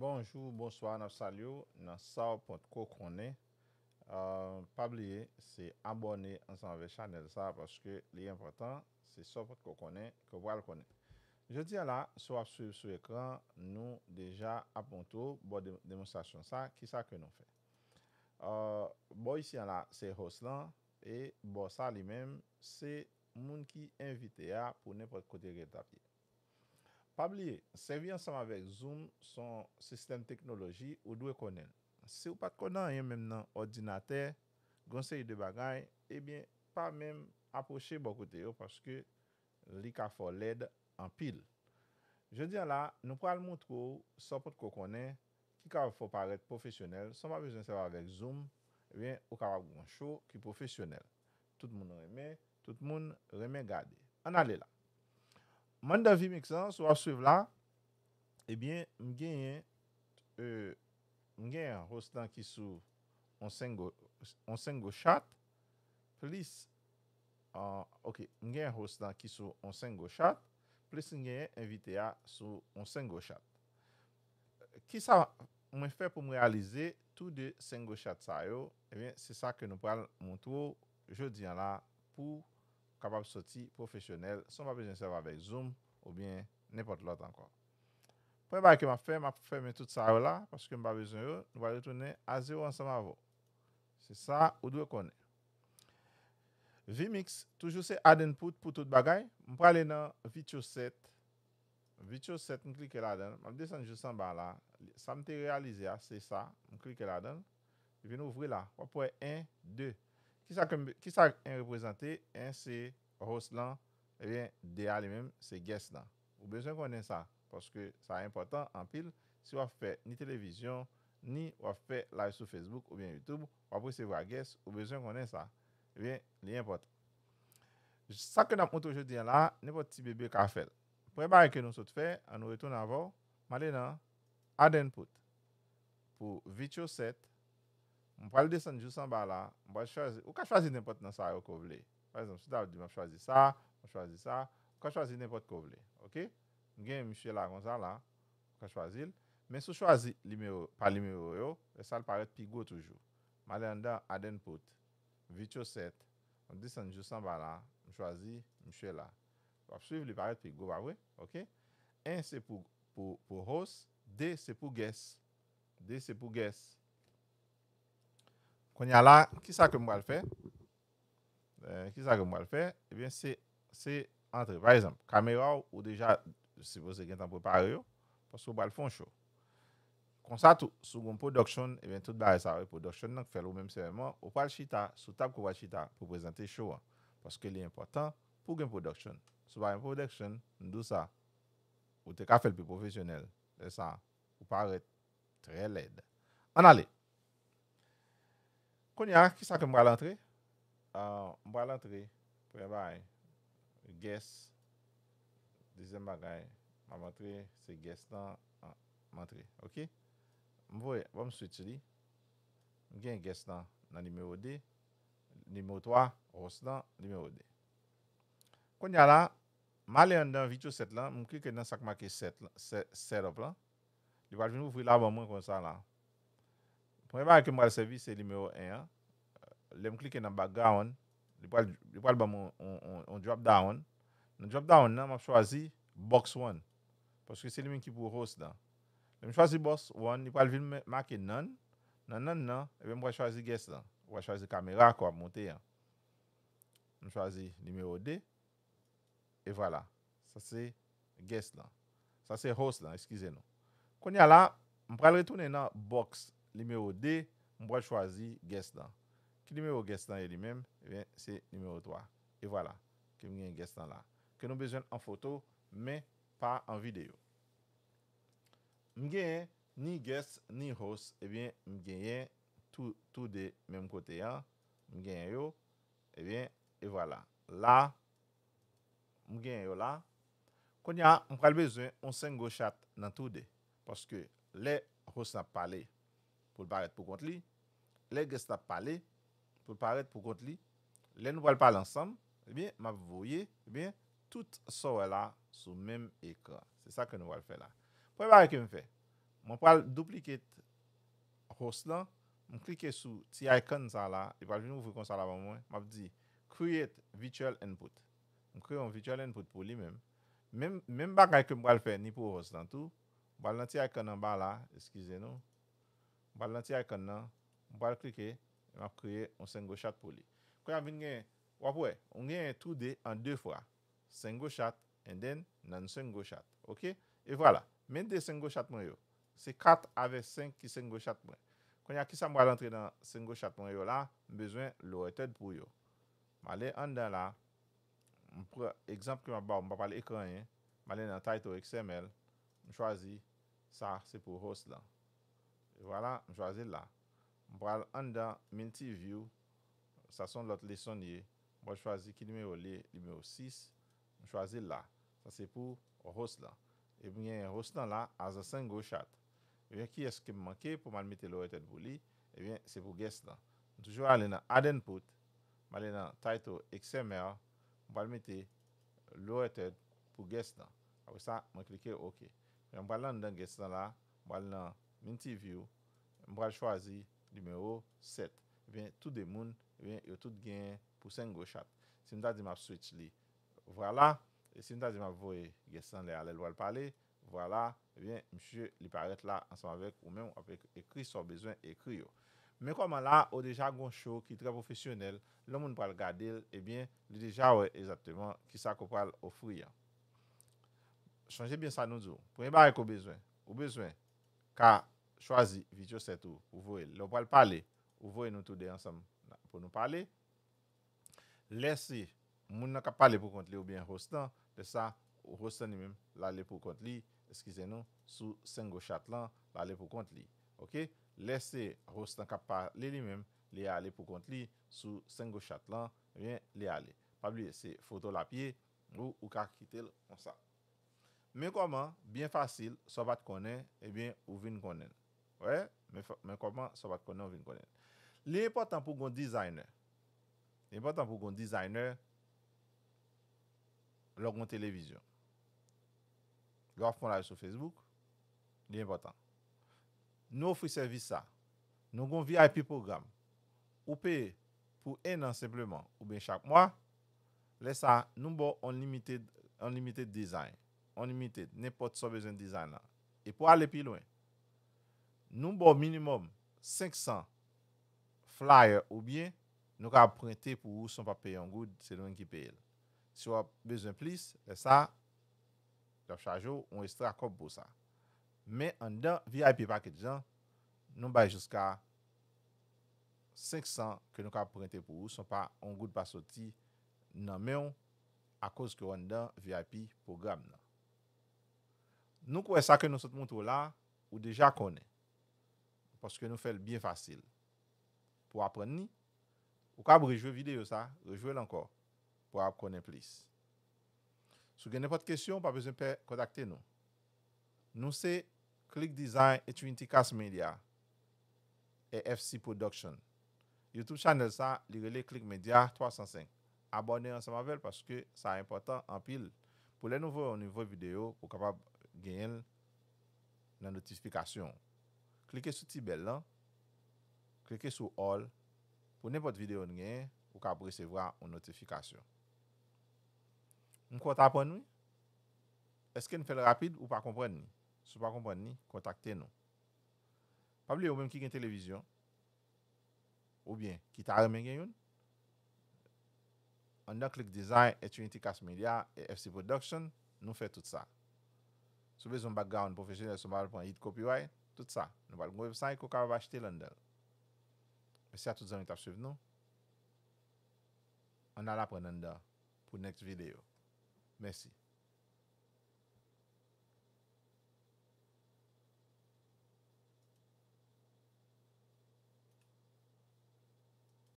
Bonjou, bonsoy, nan salyo, nan sa ou pwant kou konen, euh, pabliye, se abone ansan ve chanel sa, paske li impotant, se sa ou pwant kou konen, kou pwal konen. Je di ala, so ap sou ekran, nou deja ap mwanto, bo demonstrasyon sa, ki sa ke nou fe. Euh, bo isi ala, se Roslan, e bo sa li menm, se moun ki invite ya pou ne pwant kote re tapye. Pabliye, sevi ansama vek Zoom son sistem teknoloji ou dwe konen. Se ou pat konen yon menm nan ordinater, gonsey de bagay, ebyen, pa menm aposhe bokote yo paske li ka for led an pil. Je diyan la, nou pral mout kou, sa pot kou konen, ki ka wafo paret profesyonel, se ou pat konen ansama vek Zoom, ebyen, ou ka wafo paret profesyonel. Tout moun reme, tout moun reme gade. An ale la. Mandavim ek san, sou aswev la, ebyen, eh mgenyen, euh, mgenyen hostan ki sou on seng o chat, plis, ah, ok, mgenyen hostan ki sou on seng o chat, plis mgenyen evite ya sou on seng o chat. Ki sa mwen fe pou mwen realize tou de seng o chat sa yo, ebyen, eh se sa ke nou pral moun tou, yo diyan la pou Kabab soti profesyonel. Son ba bezwen serva vek zoom ou bien nepot lot ankon. Pwè ba ekè ma fè, ma fè men tout sa aro la. Pwè mba bezwen yo, nou ba retounen a 0 ansan ma vo. Se sa ou dwe konen. Vmix, toujou se aden pout pou tout bagay. Mpwale nan 8 ou 7. 8 ou 7, mklike la aden. Mpwale desen jou san ba la. Sa mte realize a, se sa. Mklike la aden. Veno ouvre la. 3.1, 2. Ki sa yon reprezenti? Yon se Roslan. E bien, de al yon mèm se Gess lan. Ou besen konen sa. Koske sa yon important anpil. Si waf pe ni televizyon, ni waf pe live sou Facebook ou bien Youtube, wapre se wak Gess, ou besen konen sa. E bien, li yon important. Sa ke nan mwoto jodi yon la, ne pot ti bebe ka fel. Pwè barè ke nou sot fe, an nou retoun avò, malè nan, aden pout. Pou Vito 7, Mpwa li de sanjousan ba la, mpwa chwazi. Ou ka chwazi nepot nan sa yo kovle. Par exemple, sida wap di mwap chwazi sa, mpwa chwazi sa. Ou ka chwazi nepot kovle. Ok? Mgen msye la konza la, ou ka chwazi. Men sou chwazi pali mwyo yo, le sal paret pi go toujou. Male anda aden pout. Vit yo set. Mpwa de sanjousan ba la, mwap chwazi msye la. Mpwa psiv li paret pi go ba we. Ok? En se pou hos, de se pou ges. De se pou ges. quest y a là, que moi le faire euh, Qui que moi le faire Eh bien, c'est entre, par exemple, caméra ou déjà, si vous avez temps préparé, parce que vous le fond chaud. Comme ça, tout, sous une production, eh bien, tout le ça, production, donc, fait le même seulement, ou pas le chita, sous table qu'on va chita, pour présenter show. Parce que important pour une production, Sur une production, nous ça, vous t'es qu'à faire le plus professionnel, c'est ça, vous paraît très laid En allez. Konya, kisa ke mwa lantre? Ah, mwa lantre, prebay, guess, dizen bagay, mwa mantre, se guess nan, ah, mantre, ok? Mwoy, wam swetili, gen guess nan, nan nimeyo de, nimeyo 3, rostan, nimeyo de. Konya la, male an dan vityo set lan, mw kike nan sak make set, set, set up lan, di waj vin oufri la waman kon sa la. pou mè ba akè mwa lè servis, se lè mè o en, lè mè klike nan background, lè mè mwa lè mwen drop down, nan drop down nan, mè mwen chwazi box 1, poske se lè mwen kipou host nan, lè mwen chwazi box 1, lè mwen mwen mwake nan, nan nan nan, lè mwen mwen chwazi guest nan, mwen chwazi kamera kwa mwote yan, mwen chwazi lè mwen o de, e vwa la, sa se guest nan, sa se host nan, eskize nou, kon yal la, mwen pral retounen nan box 1, Limero eh eh de, mwen chwazi gestan. Ki limero gestan e li men, e ven, se limero 3. E vwala, ke mwen gen gestan la. Ke nou bezwen an foto, men pa an video. Mwen genyen ni gest, ni host, e ven, mwen genyen tou de menm kote ya. Mwen genyen yo, e ven, e vwala. La, mwen genyen yo la. Kon ya, mwen kal bezwen, mwen sen gochat nan tou de. Paske le host nan pale yo. Poul paret pou kont li. Le guest ap pale. Poul paret pou kont li. Le nou pale pale eh ansam. Ebyen, map voye. Ebyen, eh tout sowe la sou mem ekran. Se sa ke nou pale fe la. Pou e bare ke m fe? Mwen pale duplicate host lan. Mwen klike sou ti ikon sa la. Ebal vin ou vwe kon sa la vaman. Map di create virtual input. Mwen kreon virtual input pou li mem. Mem baka ke m pale fe ni pou host lan tou. Bal nan ti ikon an ba la. Eskize nou. Pal lantye akon nan, mwen pal klike, mwen ap kriye, mwen sengoshat pou li. Kwen a vin gen, wapwe, mwen gen yon tou de an de fwa. Sengoshat, en den nan sengoshat. Ok, e vwala, men de sengoshat mwen yo. Se kat ave 5 ki sengoshat mwen. Kwen a ki sa mwen pal antre dan sengoshat mwen yo la, mwen bezwen lor eted pou yo. Malen an den la, mwen pre, ekzamp ki mwen pa wapal ekran yon, malen nan title xml, mwen chwazi, sa se pou host dan. E wala, m chwazi la. M pral an dan, multi view, sa son lot leson ye, m pral chwazi ki nime yo le, nime yo 6, m chwazi la. Sa se pou, o host lan. E m genye host lan la, a zan 5 go chat. E ven, ki eske m manke pou manmite lo eted pou li, e ven, se pou guest lan. Toujou alen nan, add input, malen nan, title, xml, m pralmite, lo eted, pou guest lan. Awe sa, m klike ok. E m pral an dan guest lan la, m pral an, Mwen ti vyo, mwen pral chwazi, numero 7. Ven, tout de moun, ven, yo tout gen, pou sen gwo chat. Sin da di map switch li. Vwala, e sin da di map vwe, gesan le ale lwal pale, vwala, ven, mwen chou li paret la, ansan avek, ou men, avek ekri, sou bezwen ekri yo. Men koman la, ou deja goun chou, ki tre profesyonel, loun moun pral gade, e bien, li deja we, ezaptevan, ki sa kou pral ofri ya. Chanje bin sa nou zwo. Pwenye barek ou bezwen. Ou bezwen. Ka chwazi video setou, ou voe lopal pale, ou voe nou tude ansam pou nou pale. Lese moun nan kap pale pou kont li ou bien rostan, lese sa rostan li men lale pou kont li, eskize nou, sou seng o chat lan lale pou kont li. Ok, lese rostan kap pale li men lale pou kont li, sou seng o chat lan eh lale. Pabliye se foto la pie ou ou ka kite lonsa. Men koman, byen fasil, sobat konen, ebyen, eh ouvin konen. Wey, men koman, sobat konen, ouvin konen. Li e important pou kon designer. Li e important pou kon designer, lor kon televizyon. Gwaf kon la yo sou Facebook, li e important. Nou fwi servisa, nou kon VIP program, oupe, pou enan sepleman, oubyen chak mwa, lesa nou bo on limited design. On imite, ne pot so bezon dizan nan. E pou ale pi lwen, noum bo minimum 500 flyer ou bien, nou ka prente pou ou son pa pey an goud, se lwen ki pey el. Si wap bezon plis, e sa, lop chajo, on estra kop pou sa. Men an dan VIP paket jan, nou bay jiska 500 ke nou ka prente pou ou, son pa an goud pa soti nan men, a koz ke wan dan VIP program nan. Nou kwa sa ke nou sot moun tou la, ou deja konen. Paske nou fel bien fasil. Po apren ni, ou kab rejwe videyo sa, rejwe lankor. Po ap konen plis. Sou gen nepot kesyon, pa bezem pe kontakte nou. Nou se, klik dizay etu intikas media et FC Production. Youtube chanel sa, li rele klik media 305. Abone ansama vel paske sa impotant anpil pou le nouvo videyo pou kapab genyen nan notifikasyon. Klike sou tibel lan, klike sou all, pou nepot videyon genyen, ou ka presevwa ou notifikasyon. Nou konta pon nou? Eske nou fel rapide ou pa kompren ni? Sou pa kompren ni, kontakte nou. Pabli ou menm ki gen televizyon, ou bien, ki ta remen genyon, an nan klik design, etu intikas media, e nou fe tout sa. Soubezoun background profesyonel somal pou an hit kopiway. Tout sa. Nou bal gounwev san e kouk ava achete lende. Besi a tout zan mwen tap suive nou. An ala pranende pou next video. Mersi.